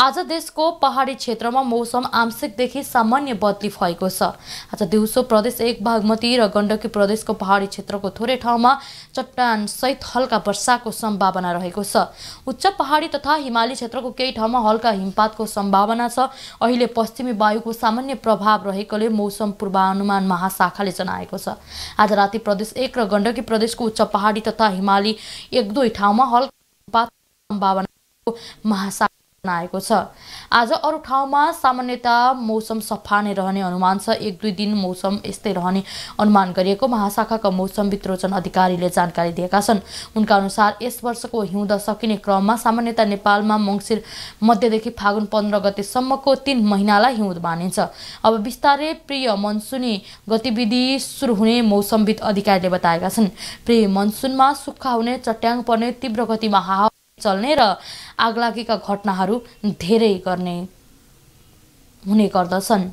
आज देशको पहाडी क्षेत्रमा मौसम आंशिकदेखि सामान्य बदली भएको छ आज दिउँसो प्रदेश एक बागमती र गण्डकी प्रदेशको पहाडी क्षेत्रको थोरै ठाउँमा चट्टान सहित हल्का वर्षाको सम्भावना रहेको छ उच्च पहाडी तथा हिमाली क्षेत्रको केही ठाउँमा हल्का हिमपातको सम्भावना छ अहिले पश्चिमी वायुको सामान्य प्रभाव रहेकोले मौसम पूर्वानुमान महाशाखाले जनाएको छ आज राति प्रदेश एक र गण्डकी प्रदेशको उच्च पहाडी तथा हिमाली एक दुई ठाउँमा हल्का हिमपात सम्भावना महाशाखा आएको छ आज अरू ठाउँमा सामान्यता मौसम सफा नै रहने अनुमान छ एक दुई दिन मौसम यस्तै रहने अनुमान गरिएको महाशाखाका मौसम वितरोचन अधिकारीले जानकारी दिएका छन् उनका अनुसार यस वर्षको हिउँद सकिने क्रममा सामान्यतया नेपालमा मङ्सिर मध्यदेखि फागुन पन्ध्र गतेसम्मको तिन महिनालाई हिउँद मानिन्छ अब बिस्तारै प्रिय मनसुनी गतिविधि सुरु हुने मौसमविद अधिकारीले बताएका छन् प्रिय मनसुनमा सुक्खा हुने चट्याङ पर्ने तीव्र गतिमा हावा चल्ने र आगलागीका घटनाहरू धेरै गर्ने हुने गर्दछन्